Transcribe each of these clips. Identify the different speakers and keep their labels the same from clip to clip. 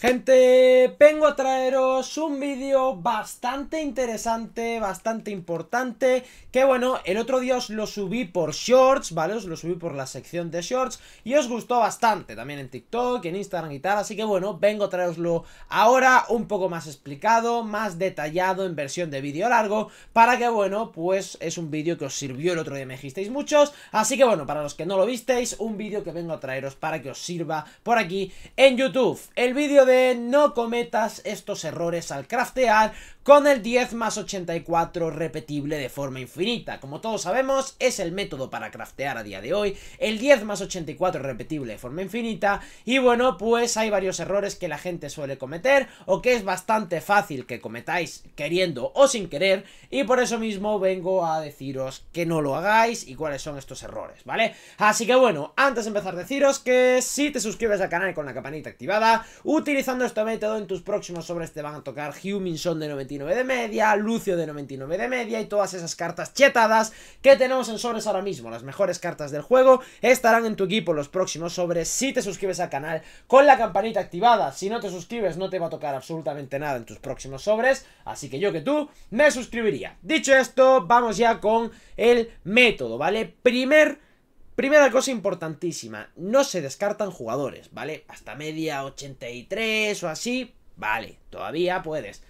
Speaker 1: Gente, vengo a traeros un vídeo bastante interesante, bastante importante, que bueno, el otro día os lo subí por shorts, ¿vale? Os lo subí por la sección de shorts y os gustó bastante, también en TikTok, en Instagram y tal, así que bueno, vengo a traeroslo ahora un poco más explicado, más detallado en versión de vídeo largo, para que bueno, pues es un vídeo que os sirvió el otro día, me dijisteis muchos, así que bueno, para los que no lo visteis, un vídeo que vengo a traeros para que os sirva por aquí en YouTube. El vídeo no cometas estos errores al craftear con el 10 más 84 repetible de forma infinita. Como todos sabemos, es el método para craftear a día de hoy, el 10 más 84 repetible de forma infinita, y bueno, pues hay varios errores que la gente suele cometer, o que es bastante fácil que cometáis queriendo o sin querer, y por eso mismo vengo a deciros que no lo hagáis y cuáles son estos errores, ¿vale? Así que bueno, antes de empezar deciros que si te suscribes al canal con la campanita activada, útil Utilizando este método, en tus próximos sobres te van a tocar Huminson de 99 de media, Lucio de 99 de media y todas esas cartas chetadas que tenemos en sobres ahora mismo. Las mejores cartas del juego estarán en tu equipo los próximos sobres si te suscribes al canal con la campanita activada. Si no te suscribes no te va a tocar absolutamente nada en tus próximos sobres, así que yo que tú me suscribiría. Dicho esto, vamos ya con el método, ¿vale? Primer Primera cosa importantísima, no se descartan jugadores, ¿vale? Hasta media 83 o así, vale, todavía puedes.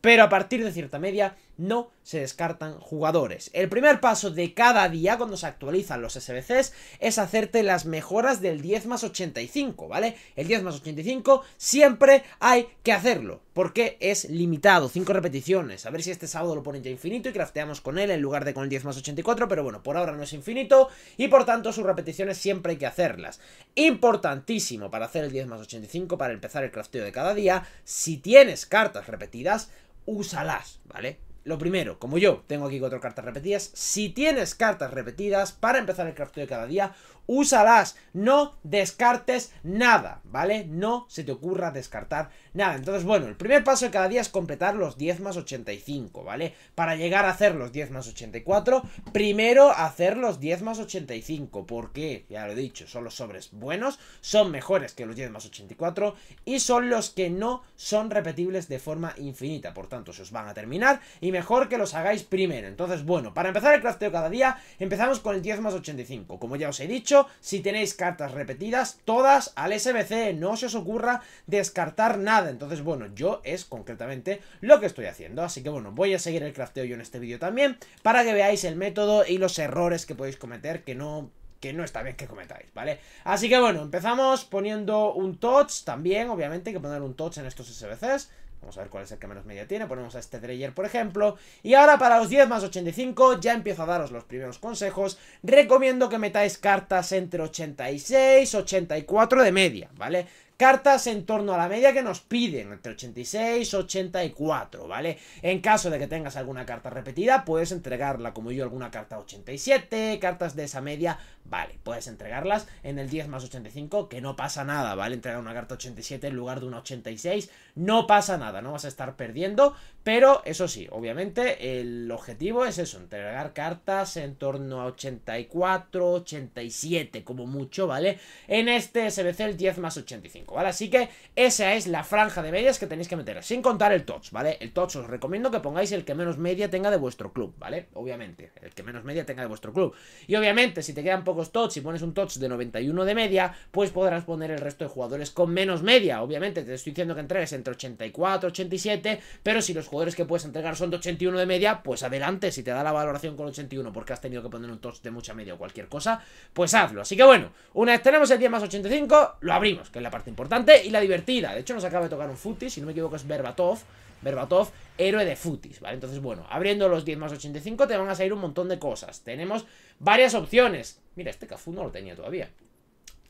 Speaker 1: Pero a partir de cierta media no se descartan jugadores. El primer paso de cada día cuando se actualizan los SBCs es hacerte las mejoras del 10 más 85, ¿vale? El 10 más 85 siempre hay que hacerlo, porque es limitado, 5 repeticiones. A ver si este sábado lo ponen ya infinito y crafteamos con él en lugar de con el 10 más 84, pero bueno, por ahora no es infinito y por tanto sus repeticiones siempre hay que hacerlas. Importantísimo para hacer el 10 más 85, para empezar el crafteo de cada día, si tienes cartas repetidas, úsalas, ¿vale? Lo primero, como yo tengo aquí cuatro cartas repetidas, si tienes cartas repetidas, para empezar el crafteo de cada día, úsalas, no descartes nada, ¿vale? No se te ocurra descartar nada. Entonces, bueno, el primer paso de cada día es completar los 10 más 85, ¿vale? Para llegar a hacer los 10 más 84, primero hacer los 10 más 85, porque, ya lo he dicho, son los sobres buenos, son mejores que los 10 más 84 y son los que no son repetibles de forma infinita, por tanto, se os van a terminar y mejor que los hagáis primero. Entonces, bueno, para empezar el crafteo cada día, empezamos con el 10 más 85, como ya os he dicho, si tenéis cartas repetidas, todas al SBC, no se os ocurra descartar nada. Entonces, bueno, yo es concretamente lo que estoy haciendo. Así que, bueno, voy a seguir el crafteo yo en este vídeo también, para que veáis el método y los errores que podéis cometer, que no que no está bien que cometáis, ¿vale? Así que bueno, empezamos poniendo un touch también, obviamente hay que poner un touch en estos SBCs, Vamos a ver cuál es el que menos media tiene. Ponemos a este Dreyer, por ejemplo. Y ahora para los 10 más 85 ya empiezo a daros los primeros consejos. Recomiendo que metáis cartas entre 86, 84 de media, ¿vale? cartas en torno a la media que nos piden, entre 86 84, ¿vale? En caso de que tengas alguna carta repetida, puedes entregarla, como yo, alguna carta 87, cartas de esa media, vale, puedes entregarlas en el 10 más 85, que no pasa nada, ¿vale? Entregar una carta 87 en lugar de una 86, no pasa nada, no vas a estar perdiendo, pero eso sí, obviamente el objetivo es eso, entregar cartas en torno a 84, 87 como mucho, ¿vale? En este SBC el 10 más 85, ¿vale? Así que esa es la franja de medias que tenéis que meter, sin contar el TOTS, ¿vale? El TOTS os recomiendo que pongáis el que menos media tenga de vuestro club, ¿vale? Obviamente, el que menos media tenga de vuestro club. Y obviamente, si te quedan pocos TOTS y pones un TOTS de 91 de media, pues podrás poner el resto de jugadores con menos media. Obviamente, te estoy diciendo que entregues entre 84, 87, pero si los Poderes que puedes entregar son de 81 de media, pues adelante, si te da la valoración con 81 porque has tenido que poner un tos de mucha media o cualquier cosa, pues hazlo. Así que bueno, una vez tenemos el 10 más 85, lo abrimos, que es la parte importante y la divertida. De hecho, nos acaba de tocar un futis, si no me equivoco es Berbatov, Berbatov, héroe de futis, ¿vale? Entonces, bueno, abriendo los 10 más 85 te van a salir un montón de cosas. Tenemos varias opciones. Mira, este Cafú no lo tenía todavía.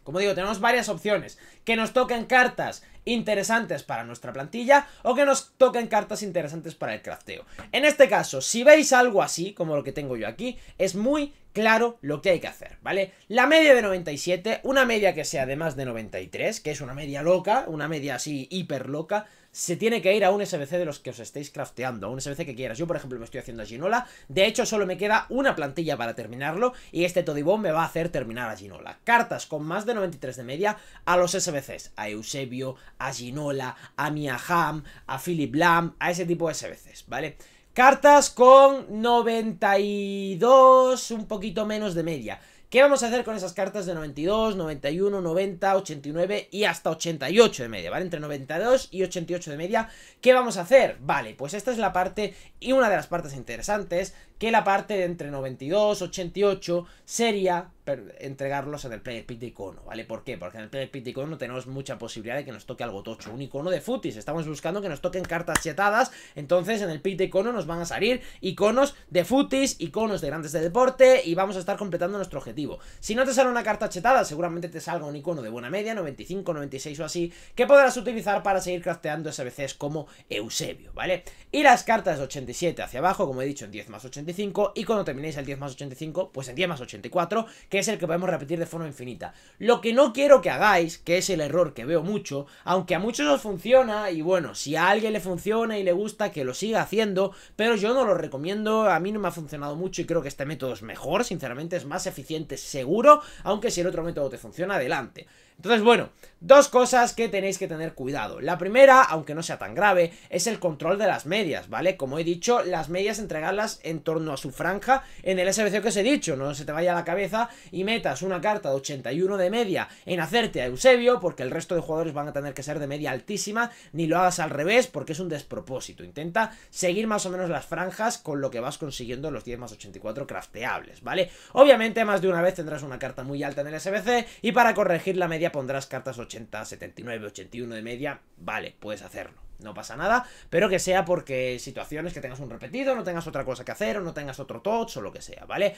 Speaker 1: Como digo, tenemos varias opciones. Que nos toquen cartas interesantes para nuestra plantilla o que nos toquen cartas interesantes para el crafteo. En este caso, si veis algo así, como lo que tengo yo aquí, es muy claro lo que hay que hacer, ¿vale? La media de 97, una media que sea de más de 93, que es una media loca, una media así hiper loca, se tiene que ir a un SBC de los que os estéis crafteando, a un SBC que quieras. Yo, por ejemplo, me estoy haciendo a Ginola, de hecho, solo me queda una plantilla para terminarlo, y este Todibón me va a hacer terminar a Ginola. Cartas con más de 93 de media a los SBCs, a Eusebio, a Ginola, a Mia Ham, a Philip Lam, a ese tipo de SBCs, ¿vale? Cartas con 92, un poquito menos de media. ¿Qué vamos a hacer con esas cartas de 92, 91, 90, 89 y hasta 88 de media, ¿vale? Entre 92 y 88 de media, ¿qué vamos a hacer? Vale, pues esta es la parte y una de las partes interesantes, que la parte de entre 92, 88 sería entregarlos en el player pick de icono, ¿vale? ¿Por qué? Porque en el player pick de icono tenemos mucha posibilidad de que nos toque algo tocho, un icono de futis, estamos buscando que nos toquen cartas chetadas, entonces en el pick de icono nos van a salir iconos de futis, iconos de grandes de deporte y vamos a estar completando nuestro objetivo. Si no te sale una carta chetada, seguramente te salga un icono de buena media, 95, 96 o así, que podrás utilizar para seguir crafteando SBCs como Eusebio, ¿vale? Y las cartas 87 hacia abajo, como he dicho, en 10 más 85 y cuando terminéis el 10 más 85, pues en 10 más 84, que es el que podemos repetir de forma infinita. Lo que no quiero que hagáis, que es el error que veo mucho, aunque a muchos os funciona, y bueno, si a alguien le funciona y le gusta, que lo siga haciendo, pero yo no lo recomiendo, a mí no me ha funcionado mucho y creo que este método es mejor, sinceramente es más eficiente, seguro, aunque si el otro método te funciona, adelante. Entonces, bueno, dos cosas que tenéis que tener cuidado. La primera, aunque no sea tan grave, es el control de las medias, ¿vale? Como he dicho, las medias entregarlas en torno a su franja en el SBC que os he dicho, no se te vaya a la cabeza y metas una carta de 81 de media en hacerte a Eusebio, porque el resto de jugadores van a tener que ser de media altísima, ni lo hagas al revés, porque es un despropósito. Intenta seguir más o menos las franjas con lo que vas consiguiendo los 10 más 84 crafteables, ¿vale? Obviamente, más de una vez tendrás una carta muy alta en el SBC, y para corregir la media pondrás cartas 80, 79, 81 de media, vale, puedes hacerlo no pasa nada, pero que sea porque situaciones que tengas un repetido, no tengas otra cosa que hacer, o no tengas otro touch, o lo que sea, ¿vale?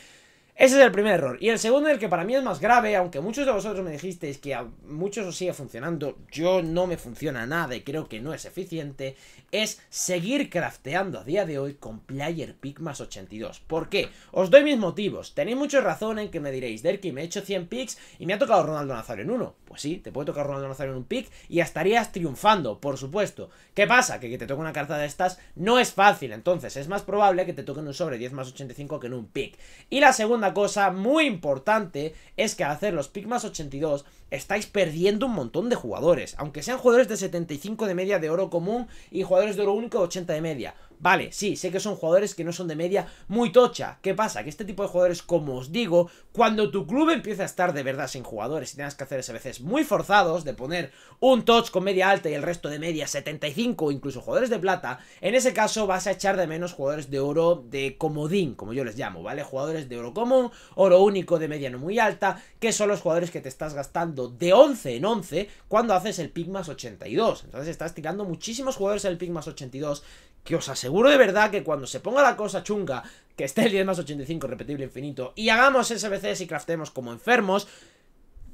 Speaker 1: Ese es el primer error. Y el segundo, el que para mí es más grave, aunque muchos de vosotros me dijisteis que a muchos os sigue funcionando, yo no me funciona nada y creo que no es eficiente, es seguir crafteando a día de hoy con Player Pick más 82. ¿Por qué? Os doy mis motivos. Tenéis mucha razón en que me diréis, Derky, me he hecho 100 picks y me ha tocado Ronaldo Nazario en uno. Pues sí, te puede tocar Ronaldo Nazario en un pick y estarías triunfando, por supuesto. ¿Qué pasa? Que que te toque una carta de estas no es fácil, entonces es más probable que te toquen un sobre 10 más 85 que en un pick. Y la segunda cosa muy importante es que al hacer los Pigmas 82 estáis perdiendo un montón de jugadores, aunque sean jugadores de 75 de media de oro común y jugadores de oro único de 80 de media. Vale, sí, sé que son jugadores que no son de media muy tocha. ¿Qué pasa? Que este tipo de jugadores, como os digo, cuando tu club empieza a estar de verdad sin jugadores y tengas que hacer a veces muy forzados de poner un touch con media alta y el resto de media 75 incluso jugadores de plata, en ese caso vas a echar de menos jugadores de oro de comodín, como yo les llamo, ¿vale? Jugadores de oro común, oro único de media no muy alta, que son los jugadores que te estás gastando de 11 en 11 cuando haces el PIGMAS 82. Entonces estás tirando muchísimos jugadores en el PIGMAS 82 que os aseguro de verdad que cuando se ponga la cosa chunga, que esté el 10 más 85 repetible infinito, y hagamos SBCs y craftemos como enfermos,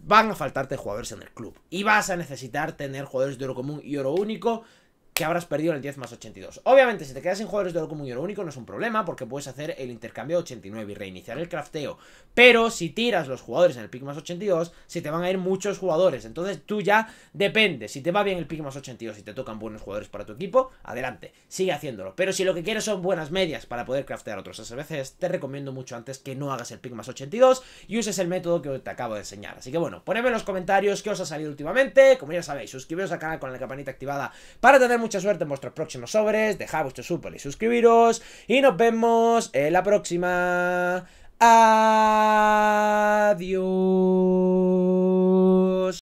Speaker 1: van a faltarte jugadores en el club. Y vas a necesitar tener jugadores de oro común y oro único habrás perdido el 10 más 82. Obviamente, si te quedas sin jugadores de lo común y lo único, no es un problema, porque puedes hacer el intercambio 89 y reiniciar el crafteo. Pero si tiras los jugadores en el pick más 82, se te van a ir muchos jugadores. Entonces tú ya depende. Si te va bien el pick más 82 y te tocan buenos jugadores para tu equipo, adelante, sigue haciéndolo. Pero si lo que quieres son buenas medias para poder craftear otros veces te recomiendo mucho antes que no hagas el pick más 82 y uses el método que te acabo de enseñar. Así que bueno, ponedme en los comentarios qué os ha salido últimamente. Como ya sabéis, suscribiros al canal con la campanita activada para tener mucho mucha suerte en vuestros próximos sobres, dejad vuestro súper y suscribiros, y nos vemos en la próxima. Adiós.